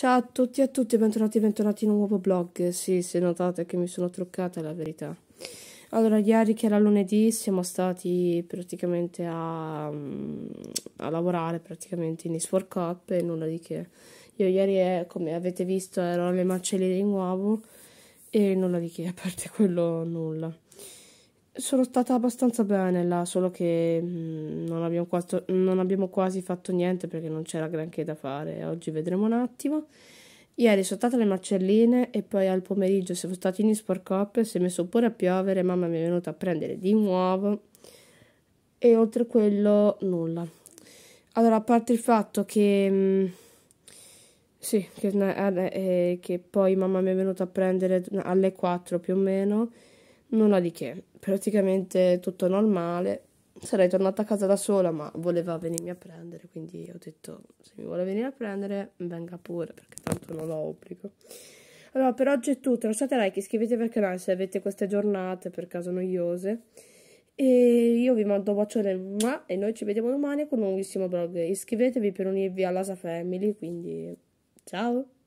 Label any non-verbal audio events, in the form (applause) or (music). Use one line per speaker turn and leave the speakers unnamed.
Ciao a tutti e a tutti, bentornati e bentornati in un nuovo blog. Sì, se notate che mi sono truccata è la verità. Allora, ieri che era lunedì siamo stati praticamente a, mm, a lavorare praticamente in East World Cup e nulla di che. Io ieri, eh, come avete visto, ero alle macellerie di nuovo e nulla di che, (laughs) a parte quello nulla sono stata abbastanza bene là, solo che mm, non abbiamo, quasi, non abbiamo quasi fatto niente perché non c'era granché da fare. Oggi vedremo un attimo. Ieri sono state le marcelline e poi al pomeriggio siamo stati in sporcoppe, si è messo pure a piovere, mamma mi è venuta a prendere di nuovo e oltre a quello nulla. Allora, a parte il fatto che... Mm, sì, che, eh, eh, che poi mamma mi è venuta a prendere alle 4 più o meno Nulla di che, praticamente tutto normale. Sarei tornata a casa da sola, ma voleva venirmi a prendere, quindi ho detto se mi vuole venire a prendere, venga pure, perché tanto non lo obbligo. Allora, per oggi è tutto. Lasciate like, iscrivetevi al canale se avete queste giornate per caso noiose. E io vi mando un bacione e noi ci vediamo domani con un nuovissimo blog. Iscrivetevi per unirvi alla all'Asa Family, quindi ciao!